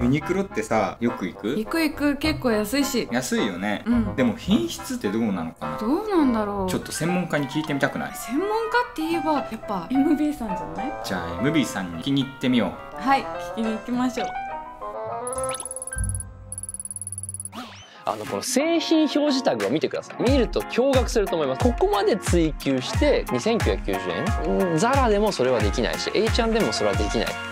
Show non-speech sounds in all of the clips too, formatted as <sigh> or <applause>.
ユニクロってさよく行く行く行く結構安いし安いよね、うん、でも品質ってどうなのかなどうなんだろうちょっと専門家に聞いてみたくない専門家って言えばやっぱ MB さんじゃないじゃあ MB さんに聞きに行ってみようはい聞きに行きましょうあのこの製品表示タグを見てください見ると驚愕すると思いますここまで追求して2990円ザラでもそれはできないし A ちゃんでもそれはできない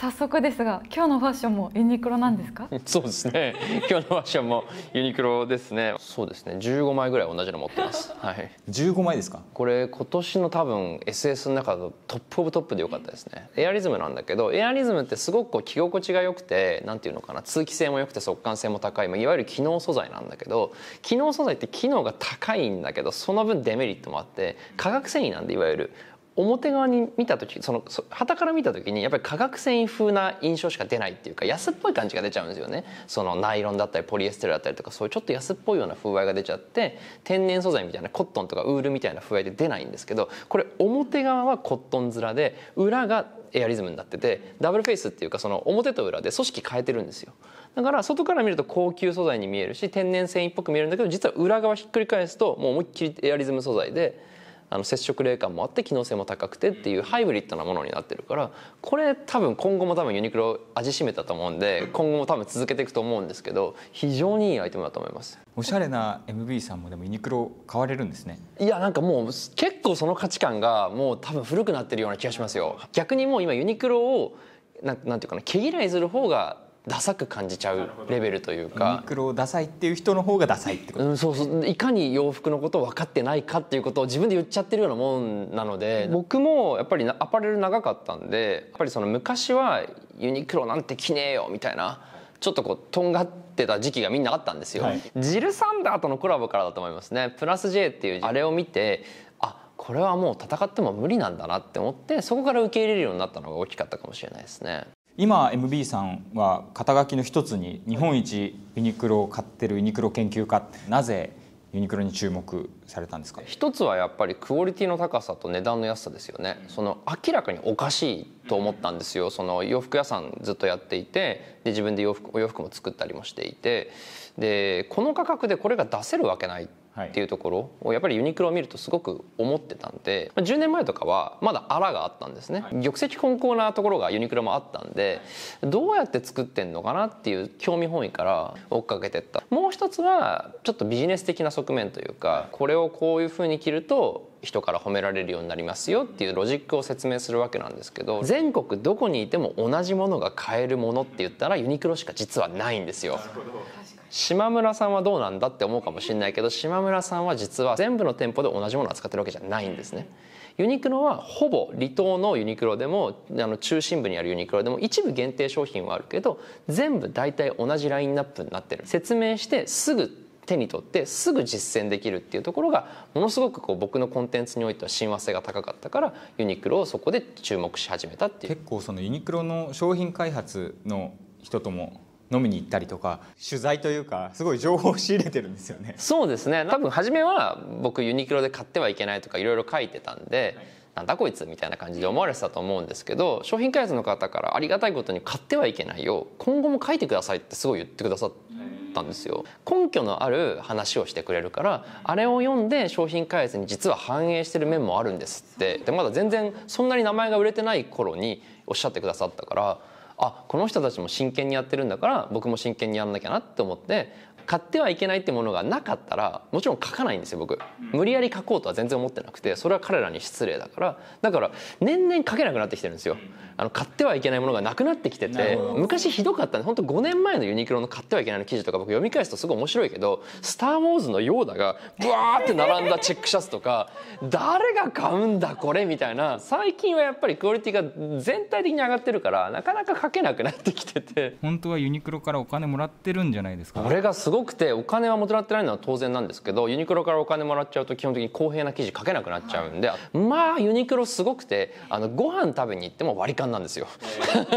早速ですが今日のファッションもユニクロなんですか <laughs> そうですね <laughs> 今日のファッションもユニクロですねそうですね15枚ぐらい同じの持ってますはい15枚ですかこれ今年の多分 SS の中だトップオブトップで良かったですねエアリズムなんだけどエアリズムってすごくこう着心地が良くてなんていうのかな通気性も良くて速乾性も高い、まあ、いわゆる機能素材なんだけど機能素材って機能が高いんだけどその分デメリットもあって化学繊維なんでいわゆる表側に見た時その旗から見た時にやっぱり化学繊維風な印象しか出ないっていうか安っぽい感じが出ちゃうんですよねそのナイロンだったりポリエステルだったりとかそういうちょっと安っぽいような風合いが出ちゃって天然素材みたいなコットンとかウールみたいな風合いで出ないんですけどこれ表側はコットン面で裏がエアリズムになっててダブルフェイスっていうかその表と裏で組織変えてるんですよだから外から見ると高級素材に見えるし天然繊維っぽく見えるんだけど実は裏側ひっくり返すともう思いっきりエアリズム素材であの接触冷感もあって機能性も高くてっていうハイブリッドなものになってるからこれ多分今後も多分ユニクロ味しめたと思うんで今後も多分続けていくと思うんですけど非常にいいアイテムだと思いますおしゃれな MB さんもでもユニクロ買われるんですねいやなんかもう結構その価値観がもう多分古くなってるような気がしますよ逆にもう今ユニクロをなんていうかな毛嫌いする方がダサく感じちゃうレベルというかユニクロダサいっていう人の方がダサいってこと、うん、そうそういかに洋服のことを分かってないかっていうことを自分で言っちゃってるようなもんなので僕もやっぱりアパレル長かったんでやっぱりその昔はユニクロなんて着ねえよみたいなちょっとこうとんがってた時期がみんなあったんですよ、はい、ジル・サンダーとのコラボからだと思いますねプラス J っていうあれを見てあこれはもう戦っても無理なんだなって思ってそこから受け入れるようになったのが大きかったかもしれないですね。今 MB さんは肩書きの一つに日本一ユニクロを買ってるユニクロ研究家なぜユニクロに注目されたんですか一つはやっぱりクオリティの高さと値段の安さですよねその明らかにおかしいと思ったんですよその洋服屋さんずっとやっていてで自分で洋服お洋服も作ったりもしていてでこの価格でこれが出せるわけないっていうところをやっぱりユニクロを見るとすごく思ってたんで10年前とかはまだあらがあったんですね玉石混交なところがユニクロもあったんでどうやって作ってんのかなっていう興味本位から追っかけてったもう一つはちょっとビジネス的な側面というかこれをこういうふうに着ると人から褒められるようになりますよっていうロジックを説明するわけなんですけど全国どこにいても同じものが買えるものって言ったらユニクロしか実はないんですよ島村さんはどうなんだって思うかもしれないけど島村さんは実は全部の店舗で同じものを扱ってるわけじゃないんですね。ユニクロはほぼ離島のユニクロでもあの中心部にあるユニクロでも一部限定商品はあるけど全部大体同じラインナップになってる説明してすぐ手に取ってすぐ実践できるっていうところがものすごくこう僕のコンテンツにおいては親和性が高かったからユニクロをそこで注目し始めたっていう結構そのユニクロの商品開発の人とも飲みに行ったりとか取材というかすごい情報を仕入れてるんですよねそうですね多分初めは僕ユニクロで買ってはいけないとかいろいろ書いてたんで、はい、なんだこいつみたいな感じで思われてたと思うんですけど商品開発の方からありがたいことに買ってはいけないよ今後も書いてくださいってすごい言ってくださったんですよ根拠のある話をしてくれるからあれを読んで商品開発に実は反映してる面もあるんですってでまだ全然そんなに名前が売れてない頃におっしゃってくださったから。あこの人たちも真剣にやってるんだから僕も真剣にやんなきゃなって思って買ってはいけないってものがなかったらもちろん書かないんですよ僕無理やり書こうとは全然思ってなくてそれは彼らに失礼だからだから年々書けなくなってきてるんですよあの買ってはいけないものがなくなってきてて昔ひどかったんで本当5年前のユニクロの買ってはいけないの記事とか僕読み返すとすごい面白いけど「スター・ウォーズ」のヨーダがブワーって並んだチェックシャツとか誰が買うんだこれみたいな最近はやっぱりクオリティが全体的に上がってるからなかなか書けなくなってきてて本当はユニクロからお金もらってるんじゃないですか、俺がすご多くてお金はもらってないのは当然なんですけどユニクロからお金もらっちゃうと基本的に公平な記事書けなくなっちゃうんでまあユニクロすごくてご飯食べに行っても割り勘なんですよ。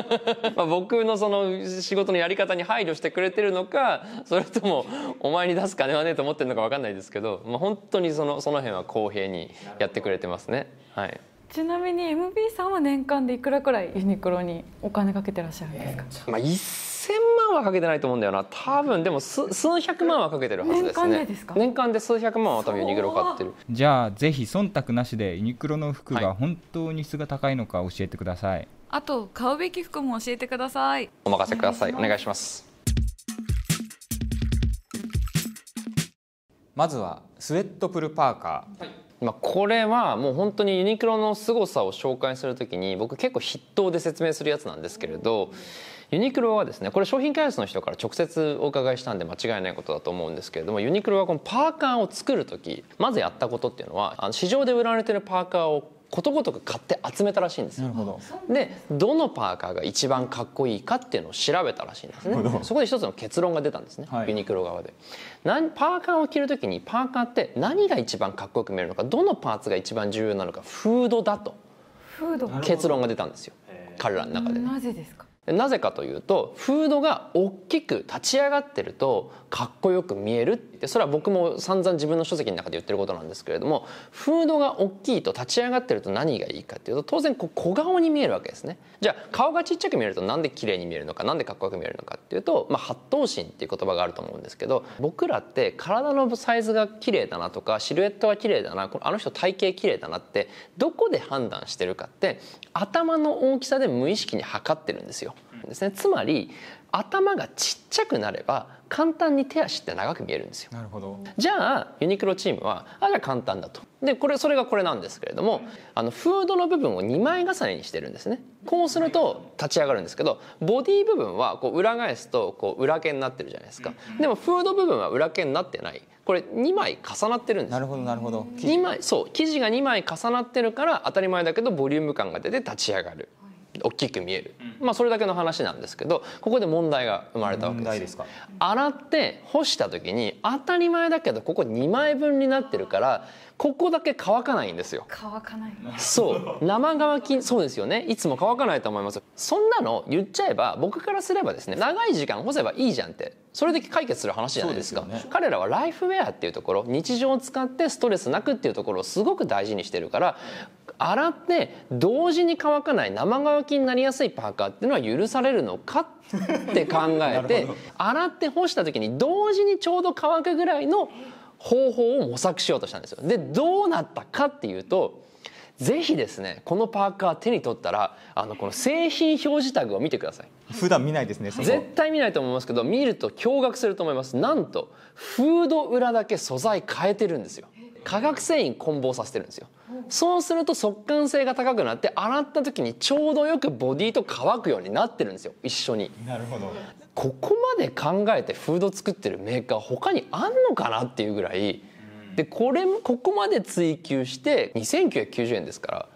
<laughs> 僕のその仕事のやり方に配慮してくれてるのかそれともお前に出す金はねえと思ってるのか分かんないですけど、まあ、本当にそのその辺は公平にやってくれてますね。はいちなみに MB さんは年間でいくらくらいユニクロにお金かけてらっしゃるんですか、えー、まあ、1000万はかけてないと思うんだよな多分でも数数百万はかけてるはずですね年間で数百万は多分ユニクロ買ってるじゃあぜひ忖度なしでユニクロの服が本当に質が高いのか教えてください、はい、あと買うべき服も教えてくださいお任せくださいお願いしますまずはスウェットプルパーカー、はいまあ、これはもう本当にユニクロの凄さを紹介するときに僕結構筆頭で説明するやつなんですけれどユニクロはですねこれ商品開発の人から直接お伺いしたんで間違いないことだと思うんですけれどもユニクロはこのパーカーを作る時まずやったことっていうのはあの市場で売られてるパーカーをことごとく買って集めたらしいんですよでどのパーカーが一番かっこいいかっていうのを調べたらしいんですねそこで一つの結論が出たんですね、はい、ユニクロ側でパーカーを着る時にパーカーって何が一番かっこよく見えるのかどのパーツが一番重要なのかフードだと結論が出たんですよ彼らの中で、ね、なぜですかなぜかというとフードが大きく立ち上がってるとかっこよく見えるってそれは僕も散々自分の書籍の中で言ってることなんですけれどもフードが大きいと立ち上がってると何がいいかっていうと当然こう小顔に見えるわけですねじゃあ顔がちっちゃく見えるとなんで綺麗に見えるのかなんでかっこよく見えるのかっていうと、まあ、八頭身っていう言葉があると思うんですけど僕らって体のサイズが綺麗だなとかシルエットが綺麗だなあの人体型綺麗だなってどこで判断してるかって頭の大きさで無意識に測ってるんですよんですねつまり頭がちっちゃくなれば簡単に手足って長く見えるんですよなるほどじゃあユニクロチームはあじゃあ簡単だとでこれそれがこれなんですけれどもあのフードの部分を2枚重ねにしてるんですねこうすると立ち上がるんですけどボディ部分はこう裏返すとこう裏毛になってるじゃないですかでもフード部分は裏毛になってないこれ2枚重なってるんですなるほどなるほど2枚そう生地が2枚重なってるから当たり前だけどボリューム感が出て立ち上がる大きく見える、うん、まあそれだけの話なんですけどここで問題が生まれたわけです洗って干した時に当たり前だけどここ2枚分になってるからここだけ乾かないんですよ乾かないそう生乾きそうですよねいつも乾かないと思いますそんなの言っちゃえば僕からすればですね長い時間干せばいいじゃんってそれで解決する話じゃないですか、ね、彼らはライフウェアっていうところ日常を使ってストレスなくっていうところをすごく大事にしてるから洗って同時に乾かない生乾きになりやすいパーカーっていうのは許されるのかって考えて <laughs> 洗って干した時に同時にちょうど乾くぐらいの方法を模索しようとしたんですよ。でどうなったかっていうとぜひですねこのパーカー手に取ったらあのこの製品表示タグを見てください普段見ないですね絶対見ないと思いますけど見ると驚愕すると思いますなんとフード裏だけ素材変えてるんですよ化学繊維混紡させてるんですよそうすると速乾性が高くなって洗った時にちょうどよくボディと乾くようになってるんですよ一緒になるほどここまで考えてフード作ってるメーカー他にあんのかなっていうぐらいでこれもここまで追求して2990円ですから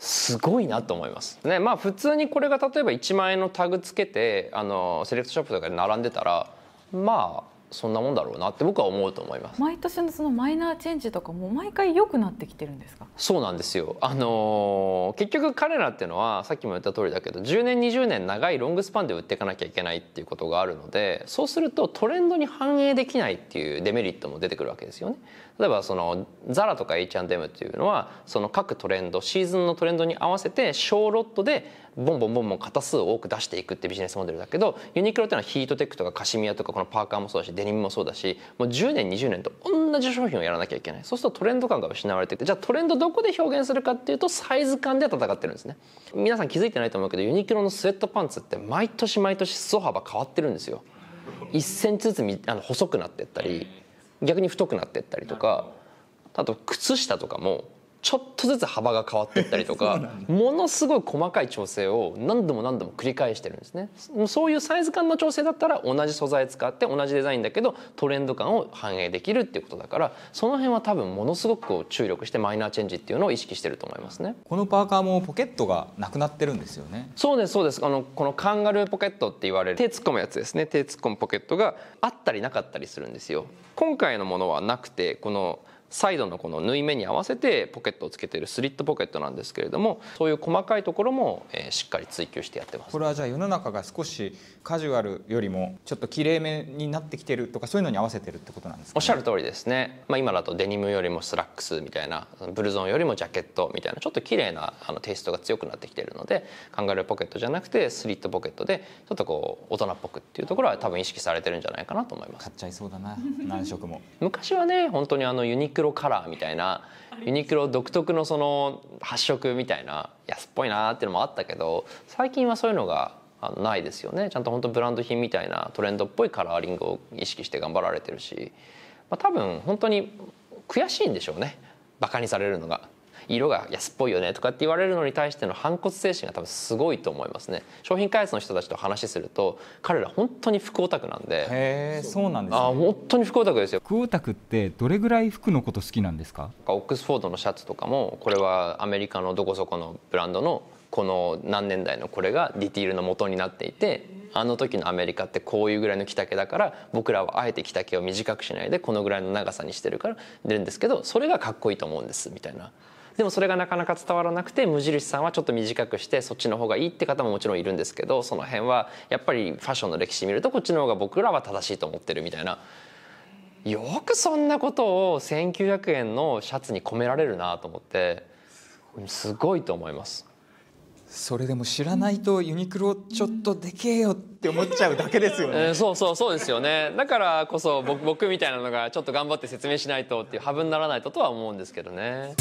すごいなと思いますねまあ普通にこれが例えば1万円のタグつけてあのセレクトショップとかで並んでたらまあそんなもんだろうなって僕は思うと思います毎年のそのマイナーチェンジとかも毎回良くなってきてるんですかそうなんですよあのー、結局彼らっていうのはさっきも言った通りだけど10年20年長いロングスパンで売っていかなきゃいけないっていうことがあるのでそうするとトレンドに反映できないっていうデメリットも出てくるわけですよね例えばそのザラとか H&M っていうのはその各トレンドシーズンのトレンドに合わせて小ロットでボンボンボンボン型数を多く出していくってビジネスモデルだけどユニクロっていうのはヒートテックとかカシミヤとかこのパーカーもそうだしデニムもそうだしもう10年20年と同じ商品をやらなきゃいけないそうするとトレンド感が失われててじゃあトレンドどこで表現するかっていうとサイズ感で戦ってるんですね皆さん気づいてないと思うけどユニクロのスウェットパンツって毎年毎年裾幅変わってるんですよ1センチずつあの細くなってったり逆に太くなってったりとかあと靴下とかもちょっとずつ幅が変わってったりとか <laughs> ものすごい細かい調整を何度も何度も繰り返してるんですねそういうサイズ感の調整だったら同じ素材使って同じデザインだけどトレンド感を反映できるっていうことだからその辺は多分ものすごくこう注力してマイナーチェンジっていうのを意識してると思いますねこのパーカーもポケットがなくなってるんですよねそうですそうですあのこのカンガルーポケットって言われる手突っ込むやつですね手突っ込むポケットがあったりなかったりするんですよ今回のものはなくてこのサイドのこの縫い目に合わせてポケットをつけてるスリットポケットなんですけれどもそういう細かいところも、えしっかり追求してやってますこれはじゃあ世の中が少しカジュアルよりもちょっときれいめになってきてるとかそういうのに合わせてるってことなんですか、ね、おっしゃる通りですね、まあ、今だとデニムよりもスラックスみたいなブルゾンよりもジャケットみたいなちょっときれいなあのテイストが強くなってきてるのでカンガルーポケットじゃなくてスリットポケットでちょっとこう大人っぽくっていうところは多分意識されてるんじゃないかなと思います買っちゃいそうだな何色も <laughs> 昔はね本当にあのユニクロカラーみたいなユニクロ独特のその発色みたいな安っぽいなっていうのもあったけど最近はそういうのがないですよねちゃんと本当ブランド品みたいなトレンドっぽいカラーリングを意識して頑張られてるし、まあ、多分本当に悔しいんでしょうねバカにされるのが。色が安っぽいよねとかって言われるのに対しての反骨精神が多分すごいと思いますね商品開発の人たちと話すると彼ら本当に服オタクなんでへえそうなんです、ね、あ本当に服オタクですよ服オタクってどれぐらい服のこと好きなんですかオックスフォードのシャツとかもこれはアメリカのどこそこのブランドのこの何年代のこれがディティールの元になっていてあの時のアメリカってこういうぐらいの着丈だから僕らはあえて着丈を短くしないでこのぐらいの長さにしてるから出るんですけどそれがかっこいいと思うんですみたいなでもそれがなかなか伝わらなくて無印さんはちょっと短くしてそっちの方がいいって方ももちろんいるんですけどその辺はやっぱりファッションの歴史見るとこっちの方が僕らは正しいと思ってるみたいな。よくそんなことを1900円のシャツに込められるなと思ってすごいと思いますそれでも知らないとユニクロちょっとでけえよって思っちゃうだけですよね、<laughs> えー、そうそうそうですよねだからこそ僕僕みたいなのがちょっと頑張って説明しないとっていうハブにならないととは思うんですけどね。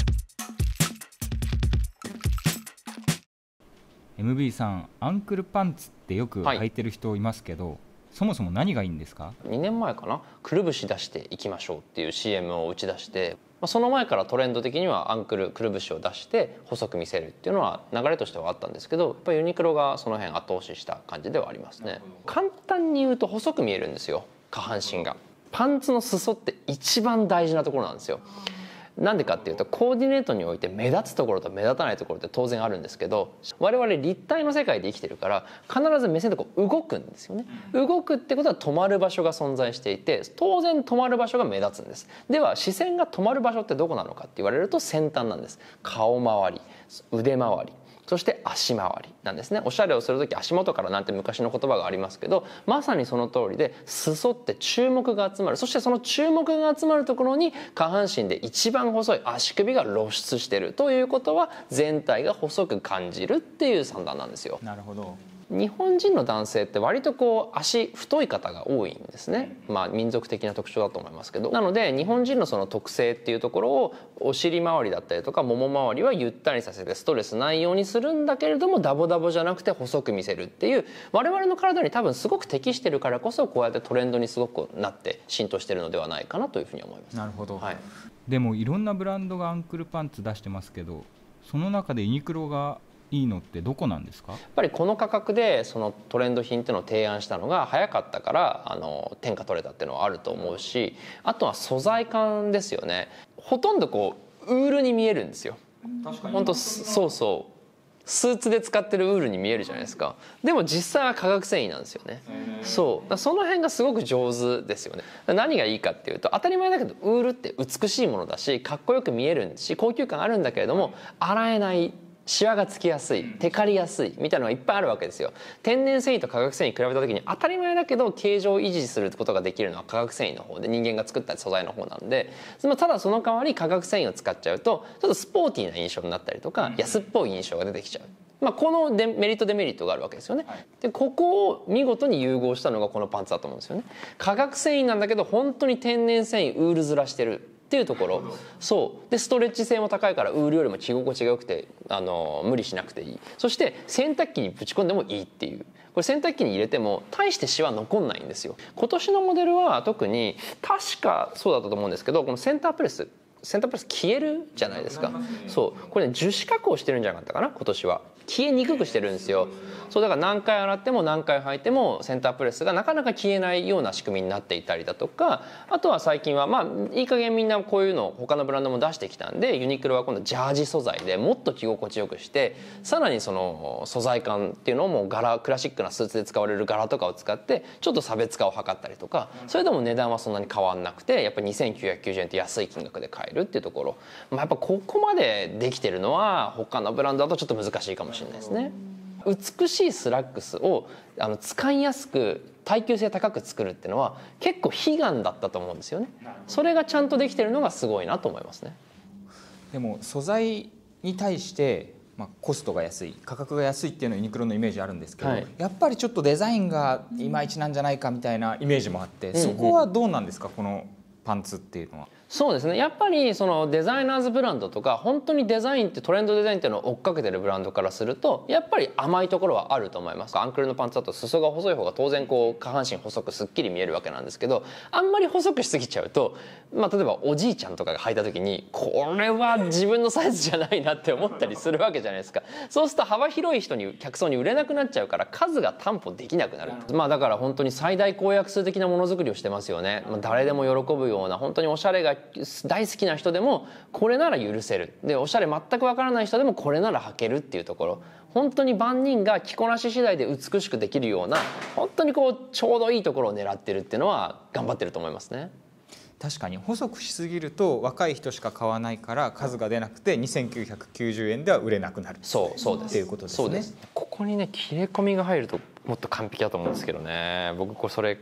MB さんアンクルパンツってよく履いてる人いますけど、はい、そもそも何がいいんですか2年前かなくるぶし出していきましょうっていう CM を打ち出してその前からトレンド的にはアンクルくるぶしを出して細く見せるっていうのは流れとしてはあったんですけどやっぱユニクロがその辺後押しした感じではありますね簡単に言うと細く見えるんですよ下半身がパンツの裾って一番大事なところなんですよなんでかっていうとコーディネートにおいて目立つところと目立たないところって当然あるんですけど我々立体の世界で生きてるから必ず目線でこう動くんですよね動くってことは止まる場所が存在していて当然止まる場所が目立つんですでは視線が止まる場所ってどこなのかって言われると先端なんです顔周り腕周りそして足回りなんですねおしゃれをする時足元からなんて昔の言葉がありますけどまさにその通りで裾って注目が集まるそしてその注目が集まるところに下半身で一番細い足首が露出してるということは全体が細く感じるっていう算段なんですよ。なるほど日本人の男性って割とこう足太い方が多いんですね、まあ、民族的な特徴だと思いますけどなので日本人のその特性っていうところをお尻周りだったりとかもも周りはゆったりさせてストレスないようにするんだけれどもダボダボじゃなくて細く見せるっていう我々の体に多分すごく適してるからこそこうやってトレンドにすごくなって浸透してるのではないかなというふうに思います。なるほど、はい、でもいろんなブランドがアンクルパンツ出してますけどその中でユニクロがいいのってどこなんですかやっぱりこの価格でそのトレンド品っていうのを提案したのが早かったからあの天下取れたっていうのはあると思うしあとは素材感ですよねほとんどこうウールに見えるんですよ確かに本当そうそうスーツで使ってるウールに見えるじゃないですかでも実際は化学繊維なんですよねそうその辺がすごく上手ですよね何がいいかっていうと当たり前だけどウールって美しいものだしかっこよく見えるし高級感あるんだけれども洗えないシワがつきやすいテカリやすいみたいなのがいっぱいあるわけですよ天然繊維と化学繊維比べた時に当たり前だけど形状を維持することができるのは化学繊維の方で人間が作った素材の方なんでただその代わり化学繊維を使っちゃうとちょっとスポーティーな印象になったりとか安っぽい印象が出てきちゃう。まあ、このデメリットデメリットがあるわけですよね、はい、でここを見事に融合したのがこのパンツだと思うんですよね化学繊維なんだけど本当に天然繊維ウールずらしてるっていうところそうでストレッチ性も高いからウールよりも着心地が良くてあの無理しなくていいそして洗濯機にぶち込んでもいいっていうこれ洗濯機に入れても大してシワ残んないんですよ今年のモデルは特に確かそうだったと思うんですけどこのセンタープレスセンタープレス消えるじゃないですか、そうこれね樹脂加工してるんじゃなかったかな今年は消えにくくしてるんですよそうだから何回洗っても何回履いてもセンタープレスがなかなか消えないような仕組みになっていたりだとかあとは最近はまあいい加減みんなこういうのを他のブランドも出してきたんでユニクロは今度ジャージ素材でもっと着心地よくしてさらにその素材感っていうのをもう柄クラシックなスーツで使われる柄とかを使ってちょっと差別化を図ったりとかそれでも値段はそんなに変わんなくてやっぱり2990円って安い金額で買えるっていうところ、まあ、やっぱここまでできてるのは他のブランドだとちょっと難しいかもしれない。しれないですね。美しいスラックスをあの使いやすく耐久性高く作るっていうのは結構悲願だったと思うんですよね。それがちゃんとできてるのがすごいなと思いますね。でも素材に対してまあ、コストが安い価格が安いっていうのユニクロのイメージあるんですけど、はい、やっぱりちょっとデザインがいまいちなんじゃないかみたいなイメージもあって、うん、そこはどうなんですかこのパンツっていうのは。そうですねやっぱりそのデザイナーズブランドとか本当にデザインってトレンドデザインっていうのを追っかけてるブランドからするとやっぱり甘いところはあると思いますアンクルのパンツだと裾が細い方が当然こう下半身細くすっきり見えるわけなんですけどあんまり細くしすぎちゃうと、まあ、例えばおじいちゃんとかが履いた時にこれは自分のサイズじゃないなって思ったりするわけじゃないですかそうすると幅広い人に客層に売れなくなっちゃうから数が担保できなくなるまあだから本当に最大公約数的なものづくりをしてますよね、まあ、誰でも喜ぶような本当におしゃれが大好きな人でもこれなら許せるでおしゃれ全くわからない人でもこれなら履けるっていうところ本当に万人が着こなし次第で美しくできるような本当にこうちょうどいいところを狙ってるっていうのは頑張ってると思いますね。確かに細くしすぎると若い人しか買わないから数が出なくて2990円では売れなくなるそうそうですということですねここにね切れ込みが入るともっと完璧だと思うんですけどね僕これそれ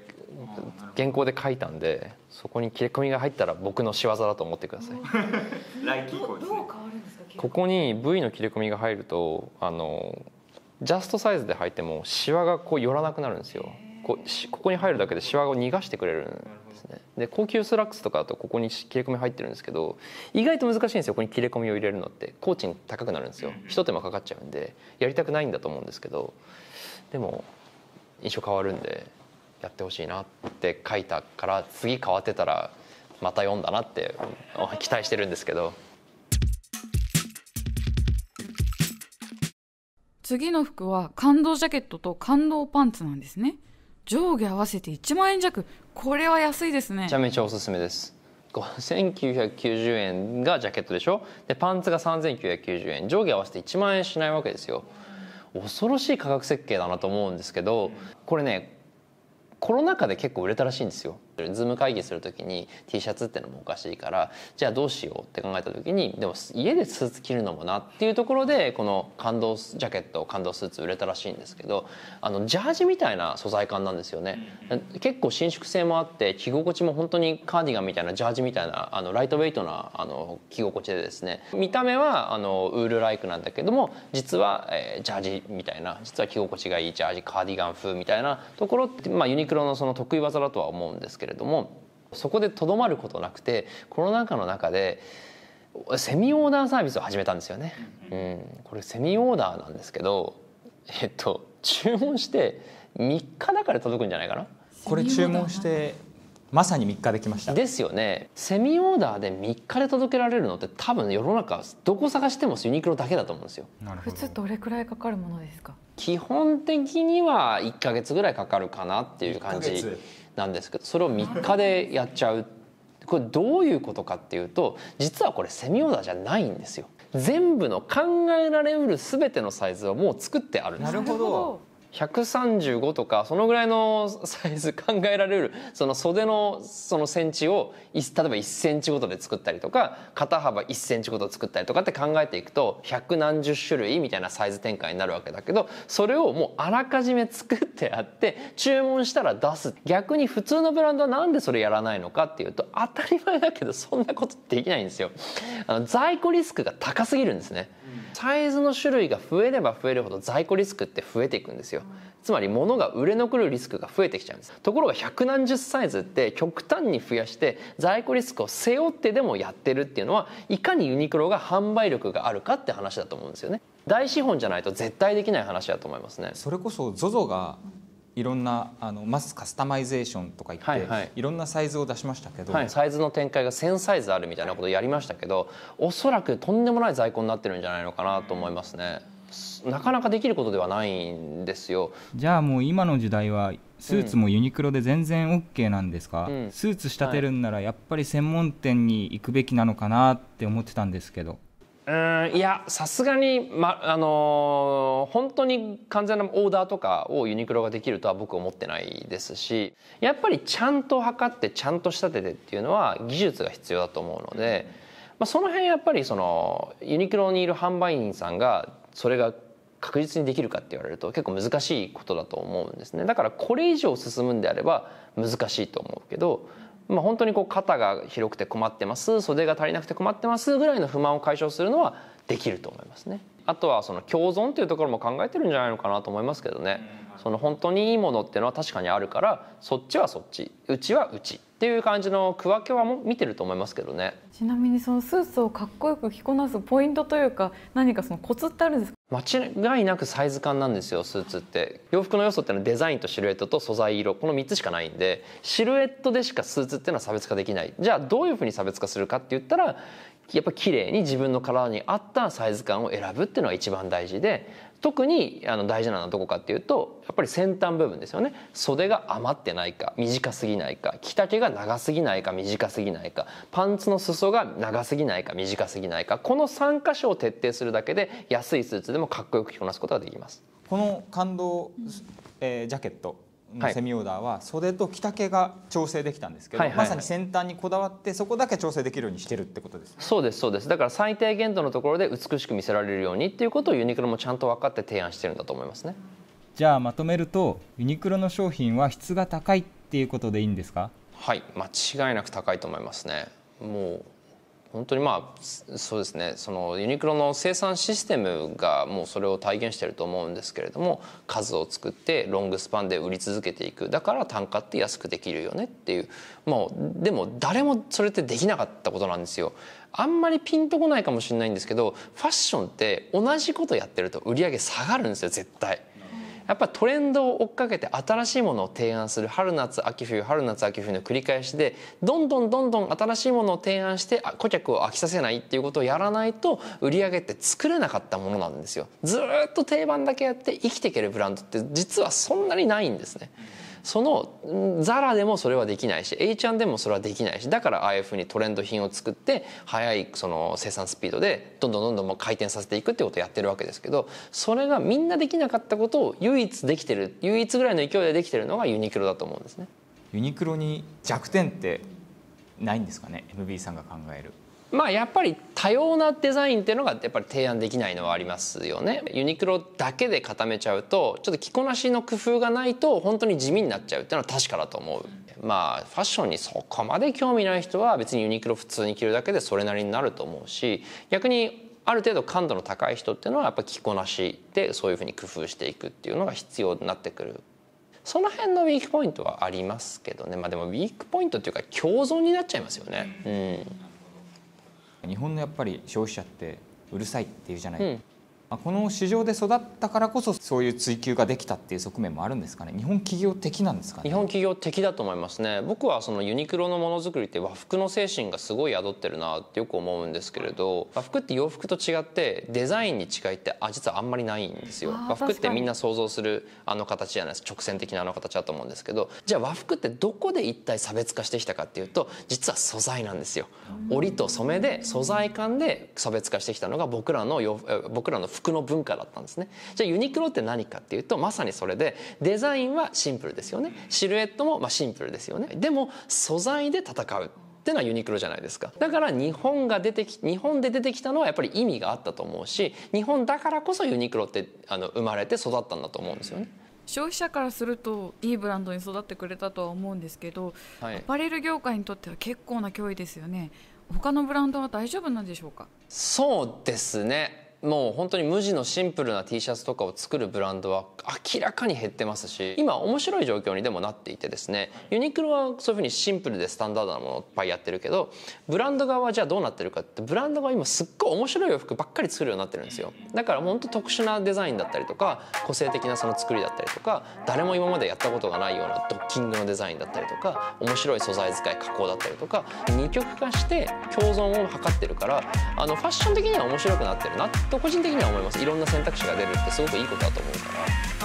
原稿で書いたんでそこに切れ込みが入ったら僕の仕業だと思ってくださいここに V の切れ込みが入るとあのジャストサイズで入ってもシワがこう寄らなくなるんですよこここに入るだけでシワを逃がしてくれるんですねで高級スラックスとかだとここに切れ込み入ってるんですけど意外と難しいんですよここに切れ込みを入れるのって工賃高くなるんですよひと手間かかっちゃうんでやりたくないんだと思うんですけどでも印象変わるんでやってほしいなって書いたから次変わってたらまた読んだなって期待してるんですけど次の服は感動ジャケットと感動パンツなんですね上下合わせて1万円弱これは安いですねめちゃめちゃおすすめです5990円がジャケットでしょでパンツが3990円上下合わせて1万円しないわけですよ恐ろしい価格設計だなと思うんですけどこれねコロナ禍で結構売れたらしいんですよ。ズーム会議する時に T シャツってのもおかしいからじゃあどうしようって考えた時にでも家でスーツ着るのもなっていうところでこの感動ジャケット感動スーツ売れたらしいんですけどあのジャージみたいな素材感なんですよね結構伸縮性もあって着心地も本当にカーディガンみたいなジャージみたいなあのライトウェイトなあの着心地でですね見た目はあのウールライクなんだけども実は、えジャージみたいな実は着心地がいいジャージカーディガン風みたいなところって、まあ、ユニクロのその得意技だとは思うんですけどけれどもそこでとどまることなくてコロナ禍の中でセミオーダーサービスを始めたんですよね。うん、これセミオーダーなんですけど、えっと注文して3日だから届くんじゃないかな。これ注文してまさに3日できました。ですよね。セミオーダーで3日で届けられるのって多分世の中どこ探してもユニクロだけだと思うんですよ。普通どれくらいかかるものですか。基本的には1か月ぐらいかかるかなっていう感じ。なんですけどそれを3日でやっちゃうこれどういうことかっていうと実はこれセミオーダーじゃないんですよ。全部の考えられうる全てのサイズをもう作ってあるんです。135とかそのぐらいのサイズ考えられるその袖のそのセンチを例えば1センチごとで作ったりとか肩幅1センチごと作ったりとかって考えていくと百何十種類みたいなサイズ展開になるわけだけどそれをもうあらかじめ作ってあって注文したら出す逆に普通のブランドはなんでそれやらないのかっていうと当たり前だけどそんなことできないんですよ。あの在庫リスクが高すぎるんですね。うんサイズの種類が増えれば増えるほど在庫リスクって増えていくんですよつまり物が売れ残るリスクが増えてきちゃうんですところが百何十サイズって極端に増やして在庫リスクを背負ってでもやってるっていうのはいかにユニクロが販売力があるかって話だと思うんですよね大資本じゃないと絶対できない話だと思いますねそれこそ ZOZO がいろんなあのまずカスタマイゼーションとか言って、はいはい、いろんなサイズを出しましたけど、はい、サイズの展開が1,000サイズあるみたいなことをやりましたけどおそらくとんでもない在庫になってるんじゃないのかなと思いますね。なかなかできることではないんですよじゃあもう今の時代はスーツもユニクロで全然 OK なんですか、うん、スーツ仕立てるんならやっぱり専門店に行くべきなのかなって思ってたんですけどうんいやさすがに、まあのー、本当に完全なオーダーとかをユニクロができるとは僕は思ってないですしやっぱりちゃんと測ってちゃんと仕立ててっていうのは技術が必要だと思うので、まあ、その辺やっぱりそのユニクロにいる販売員さんがそれが確実にできるかって言われると結構難しいことだと思うんですねだからこれ以上進むんであれば難しいと思うけどまあ、本当にこう肩が広くて困ってます袖が足りなくて困ってますぐらいの不満を解消するのはできると思いますね。あとはその共存というところも考えてるんじゃないのかなと思いますけどね。その本当にいいものっていうのは確かにあるからそっちはそっちうちはうちっていう感じの区分けはも見てると思いますけどねちなみにそのスーツをかっこよく着こなすポイントというか何かそのコツってあるんですか間違いなくサイズ感なんですよスーツって洋服の要素っていうのはデザインとシルエットと素材色この3つしかないんでシルエットでしかスーツっていうのは差別化できないじゃあどういうふうに差別化するかって言ったらやっぱ綺麗に自分の体に合ったサイズ感を選ぶっていうのが一番大事で特にあの大事なのはどこかっていうとやっぱり先端部分ですよね袖が余ってないか短すぎないか着丈が長すぎないか短すぎないかパンツの裾が長すぎないか短すぎないかこの3箇所を徹底するだけで安いスーツでもかっこよく着こなすことができます。この感動、えー、ジャケットのセミオーダーは袖と着丈が調整できたんですけど、はいまさに先端にこだわってそこだけ調整できるようにしてるってことです、ね、そうですそうですだから最低限度のところで美しく見せられるようにっていうことをユニクロもちゃんと分かって提案してるんだと思いますねじゃあまとめるとユニクロの商品は質が高いっていうことでいいんですかはい間違いなく高いと思いますねもう本当にまあそうですねそのユニクロの生産システムがもうそれを体現してると思うんですけれども数を作ってロングスパンで売り続けていくだから単価って安くできるよねっていうもうでも誰もそれってできなかったことなんですよ。あんまりピンとこないかもしれないんですけどファッションって同じことやってると売り上げ下がるんですよ絶対。やっぱトレンドを追っかけて新しいものを提案する春夏秋冬春夏秋冬の繰り返しでどんどんどんどん新しいものを提案して顧客を飽きさせないっていうことをやらないと売り上げって作れなかったものなんですよ。ずっと定番だけやって生きていけるブランドって実はそんなにないんですね。うんそのザラでもそれはできないし H&M でもそれはできないしだからああいうふうにトレンド品を作って速いその生産スピードでどんどんどんどん回転させていくってことをやってるわけですけどそれがみんなできなかったことを唯一できてる唯一ぐらいの勢いでできてるのがユニクロだと思うんですね。ユニクロに弱点ってないんですかね MB さんが考えるまあやっぱり多様なデザインっていうのがやっぱり提案できないのはありますよね。ユニクロだけで固めちゃうとちょっと着こなしの工夫がないと本当に地味になっちゃうっていうのは確かだと思う。まあファッションにそこまで興味ない人は別にユニクロ普通に着るだけでそれなりになると思うし逆にある程度感度の高い人っていうのはやっぱ着こなしでそういうふうに工夫していくっていうのが必要になってくるその辺のウィークポイントはありますけどねまあでもウィークポイントっていうか共存になっちゃいますよね。うん日本のやっぱり消費者ってうるさいっていうじゃない、うんこの市場で育ったからこそそういう追求ができたっていう側面もあるんですかね日本企業的なんですか、ね、日本企業的だと思いますね僕はそのユニクロのものづくりって和服の精神がすごい宿ってるなってよく思うんですけれど和服って洋服と違ってデザインに近いってあ実はあんまりないんですよ和服ってみんな想像するあの形じゃないです直線的なあの形だと思うんですけどじゃあ和服ってどこで一体差別化してきたかっていうと実は素材なんですよ織と染めで素材感で差別化してきたのが僕らの洋僕らの服の文化だったんですねじゃあユニクロって何かっていうとまさにそれでデザインはシンプルですよねシルエットもまあシンプルですよねでも素材で戦うってのはユニクロじゃないですかだから日本が出てき日本で出てきたのはやっぱり意味があったと思うし日本だからこそユニクロってあの生まれて育ったんだと思うんですよね。消費者からするといいブランドに育ってくれたとは思うんですけど、はい、アパレル業界にとっては結構な脅威ですよね他のブランドは大丈夫なんでしょうかそうですねもう本当に無地のシンプルな T シャツとかを作るブランドは明らかに減ってますし今面白い状況にでもなっていてですねユニクロはそういうふうにシンプルでスタンダードなものをいっぱいやってるけどブランド側はじゃあどうなってるかってブランドが今すっごい面白い洋服ばっかり作るようになってるんですよだから本当特殊なデザインだったりとか個性的なその作りだったりとか誰も今までやったことがないようなドッキングのデザインだったりとか面白い素材使い加工だったりとか二極化して共存を図ってるからあのファッション的には面白くなってるなとと個人的には思いますいろんな選択肢が出るってすごくいいことだと思うから。